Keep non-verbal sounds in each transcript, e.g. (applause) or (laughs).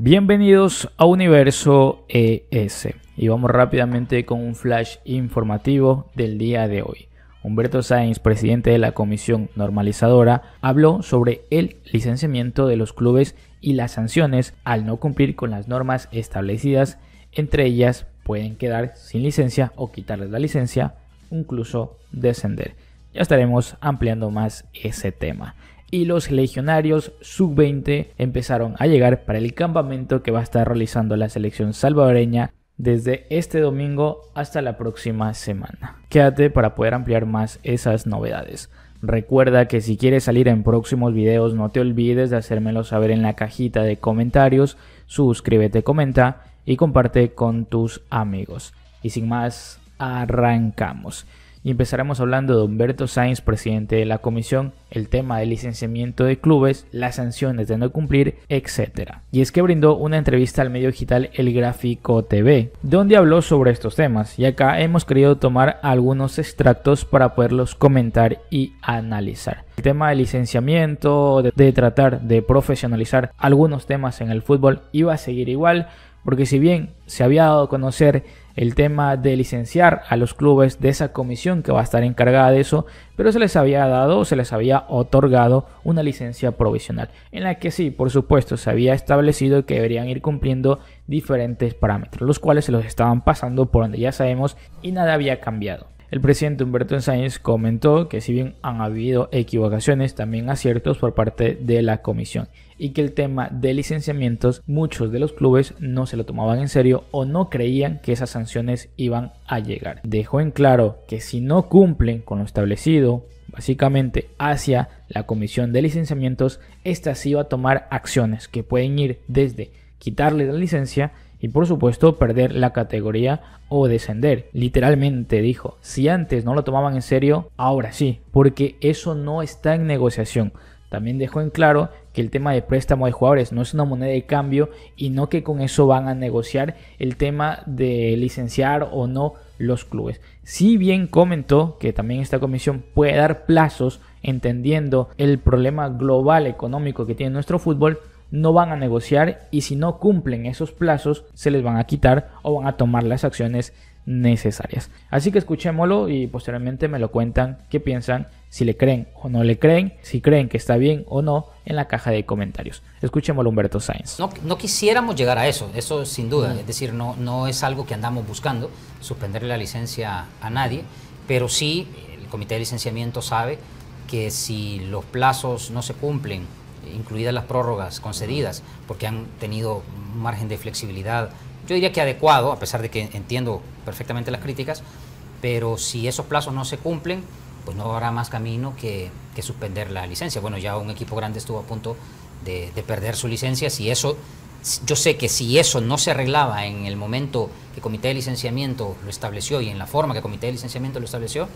Bienvenidos a Universo ES y vamos rápidamente con un flash informativo del día de hoy. Humberto Sáenz, presidente de la Comisión Normalizadora, habló sobre el licenciamiento de los clubes y las sanciones al no cumplir con las normas establecidas. Entre ellas pueden quedar sin licencia o quitarles la licencia, incluso descender. Ya estaremos ampliando más ese tema y los legionarios sub-20 empezaron a llegar para el campamento que va a estar realizando la selección salvadoreña desde este domingo hasta la próxima semana. Quédate para poder ampliar más esas novedades. Recuerda que si quieres salir en próximos videos no te olvides de hacérmelo saber en la cajita de comentarios, suscríbete, comenta y comparte con tus amigos. Y sin más, arrancamos y empezaremos hablando de Humberto Sainz, presidente de la comisión, el tema del licenciamiento de clubes, las sanciones de no cumplir, etc. Y es que brindó una entrevista al medio digital El Gráfico TV, donde habló sobre estos temas, y acá hemos querido tomar algunos extractos para poderlos comentar y analizar. El tema de licenciamiento, de tratar de profesionalizar algunos temas en el fútbol, iba a seguir igual, porque si bien se había dado a conocer el tema de licenciar a los clubes de esa comisión que va a estar encargada de eso, pero se les había dado, se les había otorgado una licencia provisional, en la que sí, por supuesto, se había establecido que deberían ir cumpliendo diferentes parámetros, los cuales se los estaban pasando por donde ya sabemos y nada había cambiado. El presidente Humberto Sáenz comentó que si bien han habido equivocaciones, también aciertos por parte de la comisión y que el tema de licenciamientos muchos de los clubes no se lo tomaban en serio o no creían que esas sanciones iban a llegar. Dejó en claro que si no cumplen con lo establecido, básicamente hacia la comisión de licenciamientos, esta sí va a tomar acciones que pueden ir desde quitarle la licencia y por supuesto perder la categoría o descender. Literalmente dijo, si antes no lo tomaban en serio, ahora sí, porque eso no está en negociación. También dejó en claro que el tema de préstamo de jugadores no es una moneda de cambio y no que con eso van a negociar el tema de licenciar o no los clubes. Si bien comentó que también esta comisión puede dar plazos entendiendo el problema global económico que tiene nuestro fútbol, no van a negociar y si no cumplen esos plazos se les van a quitar o van a tomar las acciones necesarias. Así que escuchémoslo y posteriormente me lo cuentan qué piensan, si le creen o no le creen, si creen que está bien o no en la caja de comentarios. Escuchémoslo Humberto Sáenz. No, no quisiéramos llegar a eso, eso sin duda, es decir, no, no es algo que andamos buscando, suspenderle la licencia a nadie, pero sí el comité de licenciamiento sabe que si los plazos no se cumplen incluidas las prórrogas concedidas, porque han tenido un margen de flexibilidad, yo diría que adecuado, a pesar de que entiendo perfectamente las críticas, pero si esos plazos no se cumplen, pues no habrá más camino que, suspender la licencia. Bueno, ya un equipo grande estuvo a punto de, perder su licencia, si eso yo sé que si eso no se arreglaba en el momento que el Comité de Licenciamiento lo estableció y en la forma que el Comité de Licenciamiento lo estableció,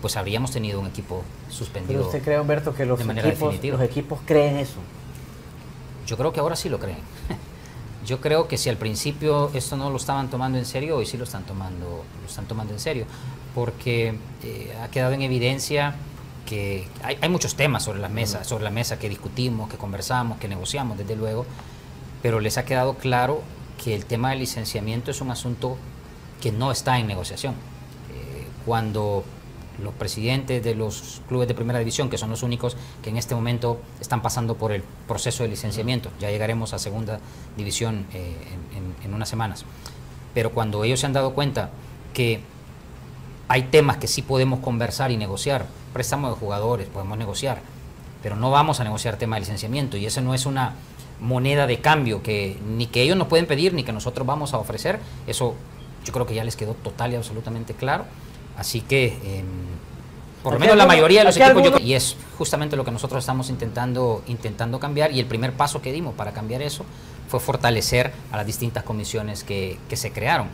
pues habríamos tenido un equipo suspendido. ¿Pero usted cree, Humberto, que los, equipos, los equipos creen eso? Yo creo que ahora sí lo creen. (laughs) Yo creo que si al principio esto no lo estaban tomando en serio, hoy sí lo están tomando, lo están tomando en serio, porque eh, ha quedado en evidencia que hay, muchos temas sobre la mesa, sobre la mesa que discutimos, que conversamos, que negociamos, desde luego, pero les ha quedado claro que el tema del licenciamiento es un asunto que no está en negociación. Eh, cuando los presidentes de los clubes de primera división, que son los únicos que en este momento están pasando por el proceso de licenciamiento. Ya llegaremos a segunda división eh, en, unas semanas. Pero cuando ellos se han dado cuenta que hay temas que sí podemos conversar y negociar, préstamos de jugadores, podemos negociar, pero no vamos a negociar tema de licenciamiento y esa no es una moneda de cambio que ni que ellos nos pueden pedir ni que nosotros vamos a ofrecer, eso yo creo que ya les quedó total y absolutamente claro. Así que, em, por lo menos la mayoría de los equipos, y es justamente lo que nosotros estamos intentando, intentando cambiar, y el primer paso que dimos para cambiar eso fue fortalecer a las distintas comisiones que, que se crearon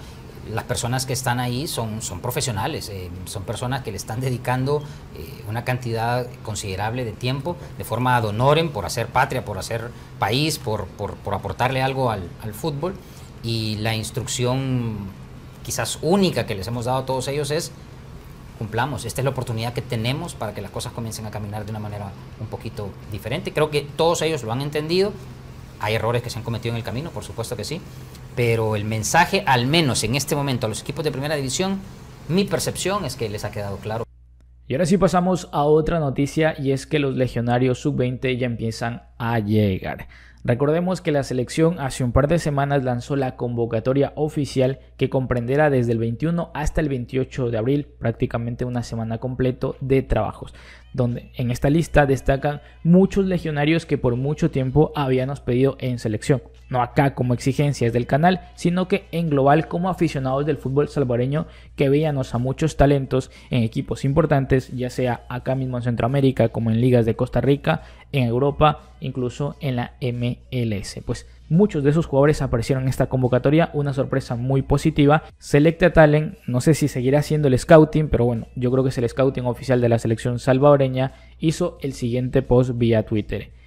las personas que están ahí son, son profesionales, eh, son personas que le están dedicando eh, una cantidad considerable de tiempo de forma ad honorem por hacer patria, por hacer país, por, por, por aportarle algo al, al, fútbol. Y la instrucción quizás única que les hemos dado a todos ellos es cumplamos. Esta es la oportunidad que tenemos para que las cosas comiencen a caminar de una manera un poquito diferente. Creo que todos ellos lo han entendido. Hay errores que se han cometido en el camino, por supuesto que sí. Pero el mensaje, al menos en este momento, a los equipos de primera división, mi percepción es que les ha quedado claro. Y ahora sí pasamos a otra noticia y es que los legionarios sub-20 ya empiezan a llegar. Recordemos que la selección hace un par de semanas lanzó la convocatoria oficial que comprenderá desde el 21 hasta el 28 de abril, prácticamente una semana completa de trabajos, donde en esta lista destacan muchos legionarios que por mucho tiempo habíamos pedido en selección no acá como exigencias del canal, sino que en global como aficionados del fútbol salvadoreño que veíamos a muchos talentos en equipos importantes, ya sea acá mismo en Centroamérica, como en ligas de Costa Rica, en Europa, incluso en la MLS. Pues muchos de esos jugadores aparecieron en esta convocatoria, una sorpresa muy positiva. Selecta Talent, no sé si seguirá haciendo el scouting, pero bueno, yo creo que es el scouting oficial de la selección salvadoreña, hizo el siguiente post vía Twitter.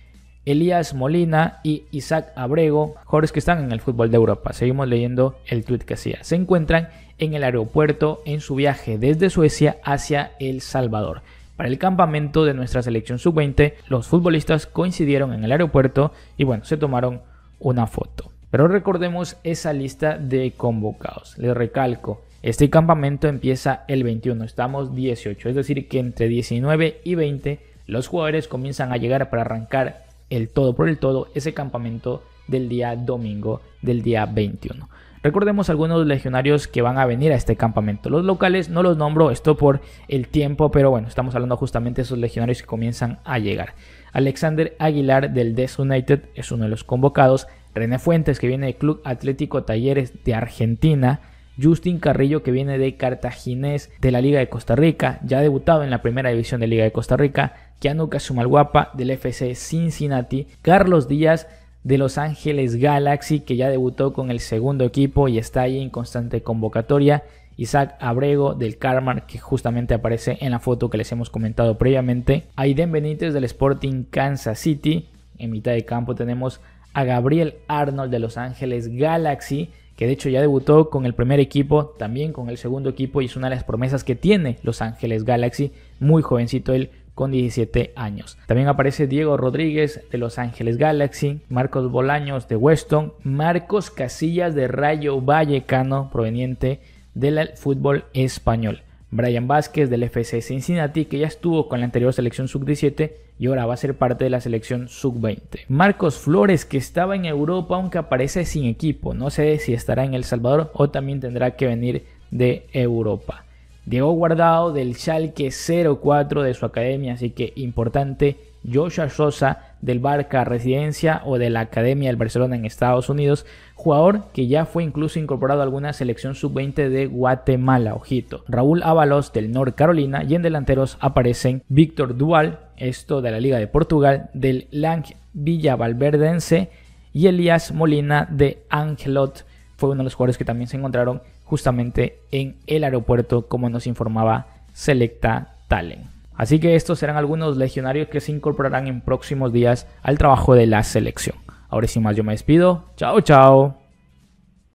Elías Molina y Isaac Abrego, jugadores que están en el fútbol de Europa. Seguimos leyendo el tweet que hacía. Se encuentran en el aeropuerto en su viaje desde Suecia hacia El Salvador. Para el campamento de nuestra selección sub-20, los futbolistas coincidieron en el aeropuerto y bueno, se tomaron una foto. Pero recordemos esa lista de convocados. Les recalco, este campamento empieza el 21, estamos 18, es decir que entre 19 y 20 los jugadores comienzan a llegar para arrancar el todo por el todo ese campamento del día domingo del día 21. Recordemos algunos legionarios que van a venir a este campamento. Los locales no los nombro, esto por el tiempo, pero bueno, estamos hablando justamente de esos legionarios que comienzan a llegar. Alexander Aguilar del Des United es uno de los convocados. René Fuentes, que viene del Club Atlético Talleres de Argentina. Justin Carrillo, que viene de Cartaginés de la Liga de Costa Rica, ya debutado en la primera división de Liga de Costa Rica. Kianuka Sumalguapa del FC Cincinnati, Carlos Díaz de Los Ángeles Galaxy, que ya debutó con el segundo equipo y está ahí en constante convocatoria. Isaac Abrego del Carmar, que justamente aparece en la foto que les hemos comentado previamente. Aiden Benítez del Sporting Kansas City. En mitad de campo tenemos a Gabriel Arnold de Los Ángeles Galaxy, que de hecho ya debutó con el primer equipo, también con el segundo equipo, y es una de las promesas que tiene Los Ángeles Galaxy. Muy jovencito él, con 17 años. También aparece Diego Rodríguez de Los Ángeles Galaxy, Marcos Bolaños de Weston, Marcos Casillas de Rayo Vallecano proveniente del fútbol español. Brian Vázquez del FC Cincinnati, que ya estuvo con la anterior selección sub-17 y ahora va a ser parte de la selección sub-20. Marcos Flores, que estaba en Europa, aunque aparece sin equipo. No sé si estará en El Salvador o también tendrá que venir de Europa. Diego Guardado del chalque 04 de su academia, así que importante. Joshua Sosa del Barca Residencia o de la Academia del Barcelona en Estados Unidos, jugador que ya fue incluso incorporado a alguna selección sub-20 de Guatemala, ojito. Raúl Ábalos del North Carolina y en delanteros aparecen Víctor Dual, esto de la Liga de Portugal, del Lang Villa Valverdense y Elías Molina de Angelot fue uno de los jugadores que también se encontraron justamente en el aeropuerto, como nos informaba Selecta Talent. Así que estos serán algunos legionarios que se incorporarán en próximos días al trabajo de la selección. Ahora sin más yo me despido. Chao, chao.